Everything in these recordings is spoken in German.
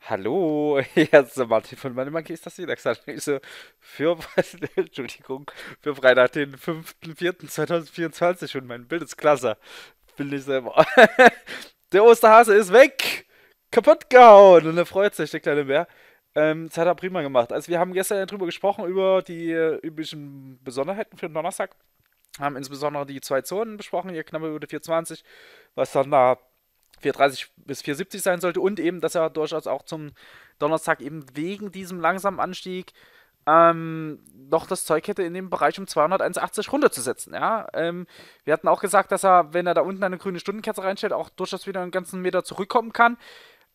Hallo, hier ist der Martin von meinem Monkey ist das die Analyse für, Entschuldigung, für Freitag, den 5.4.2024 und mein Bild ist klasse. Bin ich selber. der Osterhase ist weg! Kaputt gehauen! Und er freut sich, der kleine Bär. Ähm, das hat er prima gemacht. Also wir haben gestern drüber gesprochen, über die äh, üblichen Besonderheiten für den Donnerstag haben insbesondere die zwei Zonen besprochen, hier knapp über 420, was dann da 430 bis 470 sein sollte und eben, dass er durchaus auch zum Donnerstag eben wegen diesem langsamen Anstieg ähm, noch das Zeug hätte, in dem Bereich um 281 runterzusetzen. Ja? Ähm, wir hatten auch gesagt, dass er, wenn er da unten eine grüne Stundenkerze reinstellt, auch durchaus wieder einen ganzen Meter zurückkommen kann.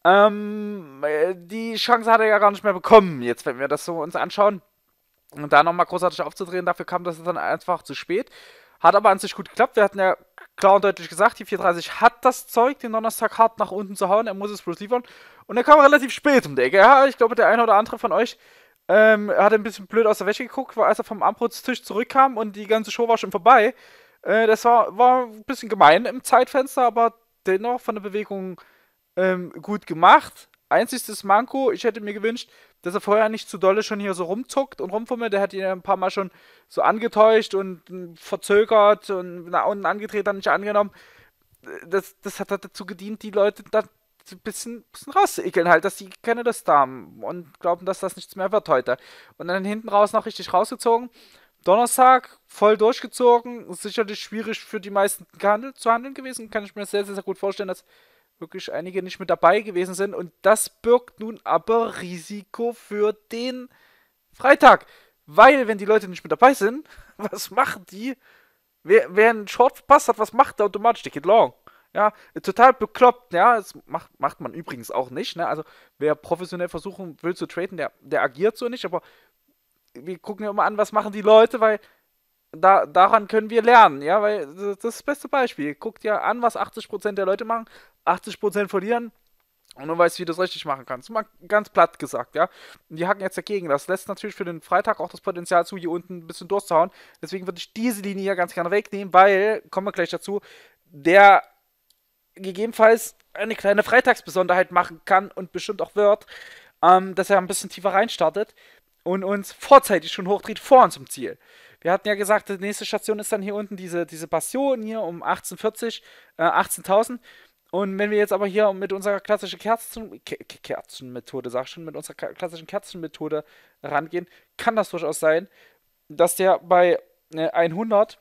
Ähm, äh, die Chance hat er ja gar nicht mehr bekommen, jetzt, wenn wir das so uns anschauen. Und da nochmal großartig aufzudrehen, dafür kam das dann einfach zu spät. Hat aber an sich gut geklappt. Wir hatten ja klar und deutlich gesagt, die 430 hat das Zeug, den Donnerstag hart nach unten zu hauen. Er muss es bloß liefern. Und er kam relativ spät um die Ecke. Ja, ich glaube, der eine oder andere von euch ähm, hat ein bisschen blöd aus der Wäsche geguckt, als er vom Abbrotstisch zurückkam und die ganze Show war schon vorbei. Äh, das war, war ein bisschen gemein im Zeitfenster, aber dennoch von der Bewegung ähm, gut gemacht. Einziges Manko, ich hätte mir gewünscht, dass er vorher nicht zu dolle schon hier so rumzuckt und rumfummelt. Der hat ihn ein paar Mal schon so angetäuscht und äh, verzögert und nach unten angedreht, dann nicht angenommen. Das, das hat dazu gedient, die Leute da ein bisschen, bisschen rauszuekeln halt, dass die keine das da und glauben, dass das nichts mehr wird heute. Und dann hinten raus noch richtig rausgezogen. Donnerstag voll durchgezogen, sicherlich schwierig für die meisten gehandelt, zu handeln gewesen, kann ich mir sehr, sehr, sehr gut vorstellen, dass wirklich einige nicht mit dabei gewesen sind. Und das birgt nun aber Risiko für den Freitag. Weil, wenn die Leute nicht mit dabei sind, was machen die? Wer, wer einen Short verpasst hat, was macht der automatisch? Der geht long. Ja, total bekloppt, ja, das macht, macht man übrigens auch nicht, ne? Also, wer professionell versuchen will zu traden, der, der agiert so nicht, aber wir gucken ja immer an, was machen die Leute, weil da, daran können wir lernen, ja, weil das ist das beste Beispiel. Guckt ja an, was 80% der Leute machen, 80% verlieren und du weißt, wie du es richtig machen kannst. Mal ganz platt gesagt, ja. Und die hacken jetzt dagegen. Das lässt natürlich für den Freitag auch das Potenzial zu, hier unten ein bisschen durchzuhauen. Deswegen würde ich diese Linie hier ganz gerne wegnehmen, weil, kommen wir gleich dazu, der gegebenenfalls eine kleine Freitagsbesonderheit machen kann und bestimmt auch wird, ähm, dass er ein bisschen tiefer reinstartet und uns vorzeitig schon hochdreht vor unserem Ziel. Wir hatten ja gesagt, die nächste Station ist dann hier unten diese, diese Passion hier um 1840, äh, 18.000. Und wenn wir jetzt aber hier mit unserer klassischen Kerzen, Kerzenmethode, sag ich schon, mit unserer klassischen Kerzenmethode rangehen, kann das durchaus sein, dass der bei äh, ne, 100,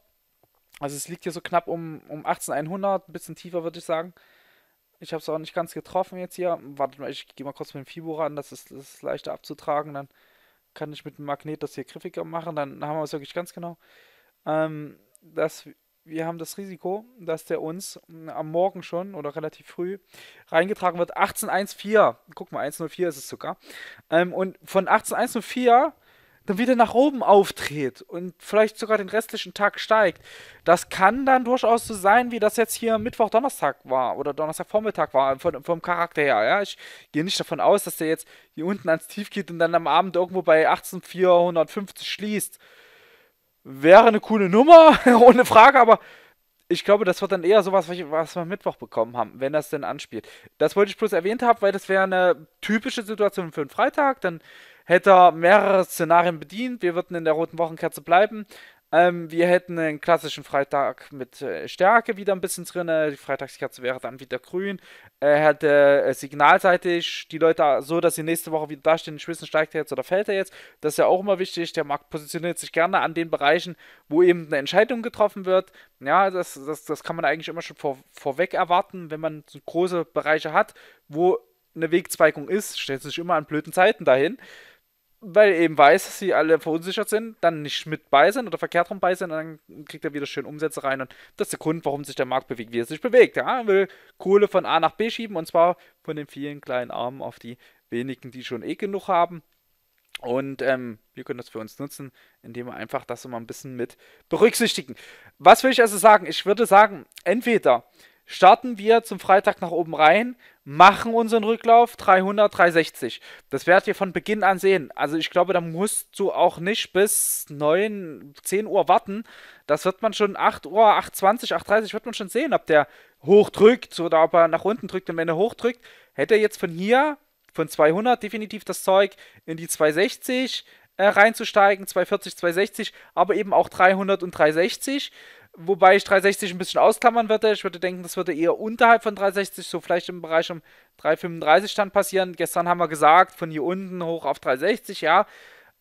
also es liegt hier so knapp um, um 18100, ein bisschen tiefer würde ich sagen. Ich habe es auch nicht ganz getroffen jetzt hier. Wartet mal, ich gehe mal kurz mit dem Fibo ran, das ist, das ist leichter abzutragen dann kann ich mit dem Magnet das hier griffiger machen, dann haben wir es wirklich ganz genau. Ähm, dass wir haben das Risiko, dass der uns hm, am Morgen schon oder relativ früh reingetragen wird. 18.1.4. Guck mal, 1.04 ist es sogar. Ähm, und von 18.1.04 dann wieder nach oben auftritt und vielleicht sogar den restlichen Tag steigt. Das kann dann durchaus so sein, wie das jetzt hier Mittwoch, Donnerstag war oder Donnerstagvormittag war, von, vom Charakter her. Ja? Ich gehe nicht davon aus, dass der jetzt hier unten ans Tief geht und dann am Abend irgendwo bei 18450 schließt. Wäre eine coole Nummer, ohne Frage, aber ich glaube, das wird dann eher sowas, was wir am Mittwoch bekommen haben, wenn das denn anspielt. Das wollte ich bloß erwähnt haben, weil das wäre eine typische Situation für einen Freitag. Dann hätte er mehrere Szenarien bedient. Wir würden in der roten Wochenkerze bleiben. Ähm, wir hätten einen klassischen Freitag mit äh, Stärke wieder ein bisschen drin. Die Freitagskerze wäre dann wieder grün. Er hätte äh, signalseitig die Leute so, dass sie nächste Woche wieder dastehen. Ich Schwissen steigt er jetzt oder fällt er jetzt. Das ist ja auch immer wichtig. Der Markt positioniert sich gerne an den Bereichen, wo eben eine Entscheidung getroffen wird. Ja, das, das, das kann man eigentlich immer schon vor, vorweg erwarten, wenn man so große Bereiche hat, wo eine Wegzweigung ist. Stellt sich immer an blöden Zeiten dahin weil er eben weiß, dass sie alle verunsichert sind, dann nicht mit bei sind oder verkehrt rum bei sind dann kriegt er wieder schön Umsätze rein und das ist der Grund, warum sich der Markt bewegt, wie er sich bewegt. Ja, er will Kohle von A nach B schieben und zwar von den vielen kleinen Armen auf die wenigen, die schon eh genug haben. Und ähm, wir können das für uns nutzen, indem wir einfach das immer ein bisschen mit berücksichtigen. Was will ich also sagen? Ich würde sagen, entweder starten wir zum Freitag nach oben rein, machen unseren Rücklauf 300, 360. Das werdet ihr von Beginn an sehen. Also ich glaube, da musst du auch nicht bis 9, 10 Uhr warten. Das wird man schon 8 Uhr, 8.20, 8.30 wird man schon sehen, ob der hochdrückt oder ob er nach unten drückt. Und wenn er hochdrückt, hätte er jetzt von hier, von 200 definitiv das Zeug in die 260, äh, reinzusteigen, 240, 260, aber eben auch 300 und 360. Wobei ich 360 ein bisschen ausklammern würde. Ich würde denken, das würde eher unterhalb von 360, so vielleicht im Bereich um 335 dann passieren. Gestern haben wir gesagt, von hier unten hoch auf 360, ja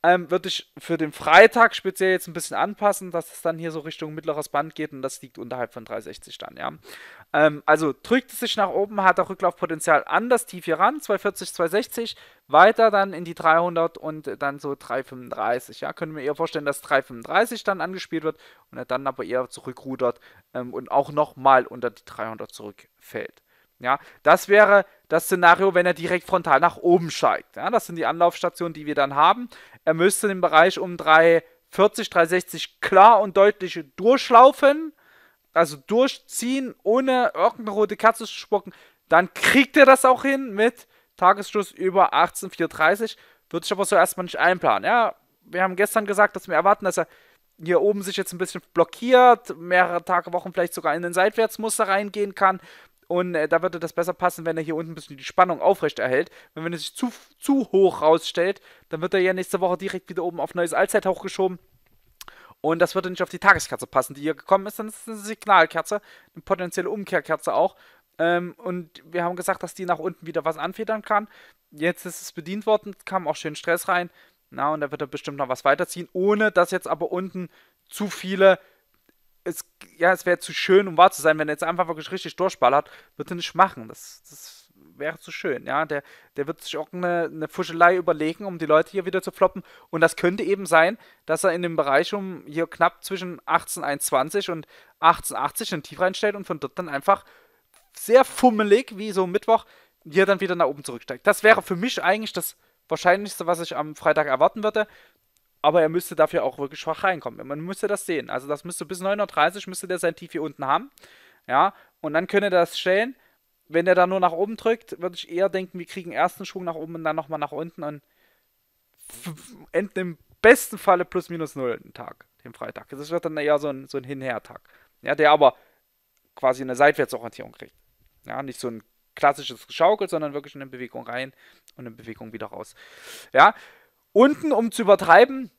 ähm, würde ich für den Freitag speziell jetzt ein bisschen anpassen, dass es dann hier so Richtung mittleres Band geht und das liegt unterhalb von 360 dann, ja. Ähm, also drückt es sich nach oben, hat auch Rücklaufpotenzial an das Tief hier ran, 240, 260, weiter dann in die 300 und dann so 335, ja. Können wir eher vorstellen, dass 335 dann angespielt wird und er dann aber eher zurückrudert ähm, und auch nochmal unter die 300 zurückfällt. Ja, das wäre das Szenario, wenn er direkt frontal nach oben steigt. Ja, das sind die Anlaufstationen, die wir dann haben. Er müsste den Bereich um 340, 360 klar und deutlich durchlaufen, also durchziehen, ohne irgendeine rote Kerze zu spucken. Dann kriegt er das auch hin mit Tagesschluss über 18,430. Würde ich aber so erstmal nicht einplanen. Ja, wir haben gestern gesagt, dass wir erwarten, dass er hier oben sich jetzt ein bisschen blockiert, mehrere Tage, Wochen vielleicht sogar in den Seitwärtsmuster reingehen kann, und äh, da würde das besser passen, wenn er hier unten ein bisschen die Spannung aufrecht erhält. Wenn, wenn er sich zu, zu hoch rausstellt, dann wird er ja nächste Woche direkt wieder oben auf neues Allzeithoch geschoben. Und das würde nicht auf die Tageskerze passen, die hier gekommen ist. Dann ist es eine Signalkerze, eine potenzielle Umkehrkerze auch. Ähm, und wir haben gesagt, dass die nach unten wieder was anfedern kann. Jetzt ist es bedient worden, kam auch schön Stress rein. Na, und da wird er bestimmt noch was weiterziehen, ohne dass jetzt aber unten zu viele es, ja, es wäre zu schön, um wahr zu sein, wenn er jetzt einfach wirklich richtig durchballert, wird er nicht machen. Das, das wäre zu schön, ja. Der, der wird sich auch eine, eine Fuschelei überlegen, um die Leute hier wieder zu floppen. Und das könnte eben sein, dass er in dem Bereich um hier knapp zwischen 18,21 und 18,80 ein Tief reinstellt und von dort dann einfach sehr fummelig, wie so Mittwoch, hier dann wieder nach oben zurücksteigt. Das wäre für mich eigentlich das Wahrscheinlichste, was ich am Freitag erwarten würde aber er müsste dafür auch wirklich schwach reinkommen. Man müsste das sehen. Also das müsste bis 9.30 Uhr müsste der sein Tief hier unten haben. Ja, und dann könnte das stellen. Wenn er da nur nach oben drückt, würde ich eher denken, wir kriegen ersten Schwung nach oben und dann nochmal nach unten und enden im besten Falle plus minus null den Tag, den Freitag. Das wird dann eher so ein, so ein Hinher-Tag. Ja, der aber quasi eine Seitwärtsorientierung kriegt. Ja, nicht so ein klassisches Geschaukel, sondern wirklich eine Bewegung rein und eine Bewegung wieder raus. Ja, Unten, um zu übertreiben,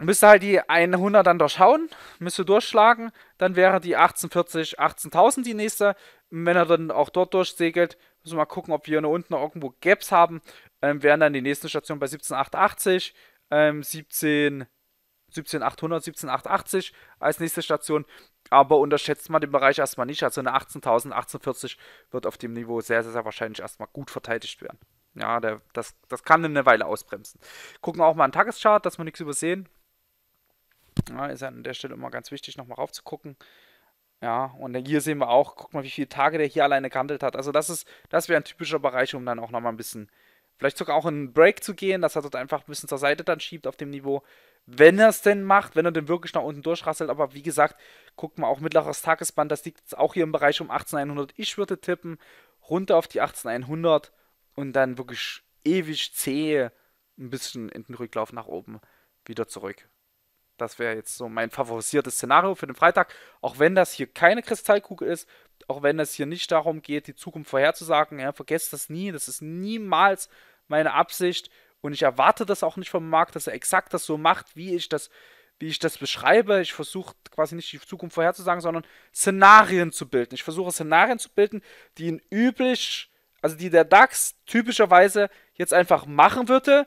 müsste halt die 100 dann durchhauen, müsste durchschlagen, dann wäre die 1840, 18.000 die nächste. Wenn er dann auch dort durchsegelt, müssen wir mal gucken, ob wir hier unten noch irgendwo Gaps haben, ähm, wären dann die nächsten Stationen bei 17.880, ähm, 17... 17800, 17880 als nächste Station. Aber unterschätzt man den Bereich erstmal nicht. Also eine 18.000, 1840 wird auf dem Niveau sehr, sehr, sehr wahrscheinlich erstmal gut verteidigt werden. Ja, der, das, das kann eine Weile ausbremsen. Gucken wir auch mal einen Tageschart, dass wir nichts übersehen. Ja, ist an der Stelle immer ganz wichtig, nochmal raufzugucken. Ja, und hier sehen wir auch, guck mal, wie viele Tage der hier alleine gehandelt hat. Also das ist, das wäre ein typischer Bereich, um dann auch nochmal ein bisschen, vielleicht sogar auch in einen Break zu gehen, dass er dort einfach ein bisschen zur Seite dann schiebt auf dem Niveau. Wenn er es denn macht, wenn er denn wirklich nach unten durchrasselt, aber wie gesagt, guckt mal auch mittleres Tagesband, das liegt jetzt auch hier im Bereich um 18100. Ich würde tippen, runter auf die 18100 und dann wirklich ewig zäh ein bisschen in den Rücklauf nach oben wieder zurück. Das wäre jetzt so mein favorisiertes Szenario für den Freitag. Auch wenn das hier keine Kristallkugel ist, auch wenn es hier nicht darum geht, die Zukunft vorherzusagen, ja, vergesst das nie, das ist niemals meine Absicht und ich erwarte das auch nicht vom Markt, dass er exakt das so macht, wie ich das, wie ich das beschreibe. Ich versuche quasi nicht die Zukunft vorherzusagen, sondern Szenarien zu bilden. Ich versuche Szenarien zu bilden, die ihn üblich also die der DAX typischerweise jetzt einfach machen würde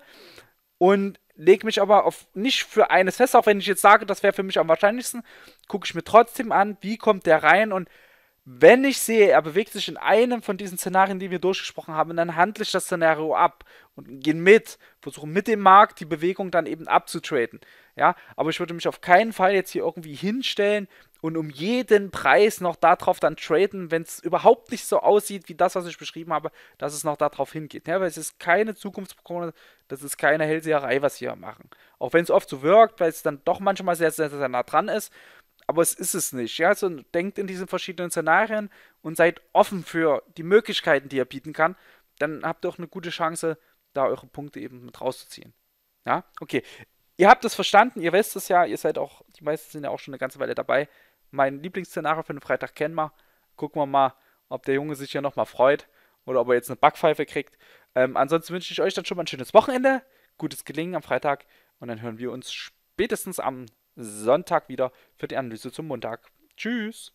und lege mich aber auf nicht für eines fest, auch wenn ich jetzt sage, das wäre für mich am wahrscheinlichsten, gucke ich mir trotzdem an, wie kommt der rein und wenn ich sehe, er bewegt sich in einem von diesen Szenarien, die wir durchgesprochen haben, dann handle ich das Szenario ab und gehe mit, versuche mit dem Markt die Bewegung dann eben abzutraden. Ja, aber ich würde mich auf keinen Fall jetzt hier irgendwie hinstellen und um jeden Preis noch darauf dann traden, wenn es überhaupt nicht so aussieht wie das, was ich beschrieben habe, dass es noch darauf hingeht. Ja, weil es ist keine Zukunftsprognose, das ist keine Hellseherei, was wir machen. Auch wenn es oft so wirkt, weil es dann doch manchmal sehr, sehr, sehr nah dran ist, aber es ist es nicht. Ja, also denkt in diesen verschiedenen Szenarien und seid offen für die Möglichkeiten, die ihr bieten kann, dann habt ihr auch eine gute Chance, da eure Punkte eben mit rauszuziehen. Ja, okay. Ihr habt es verstanden, ihr wisst es ja, ihr seid auch, die meisten sind ja auch schon eine ganze Weile dabei mein Lieblingsszenario für den Freitag kennen wir. Gucken wir mal, ob der Junge sich hier nochmal freut oder ob er jetzt eine Backpfeife kriegt. Ähm, ansonsten wünsche ich euch dann schon mal ein schönes Wochenende, gutes Gelingen am Freitag und dann hören wir uns spätestens am Sonntag wieder für die Analyse zum Montag. Tschüss!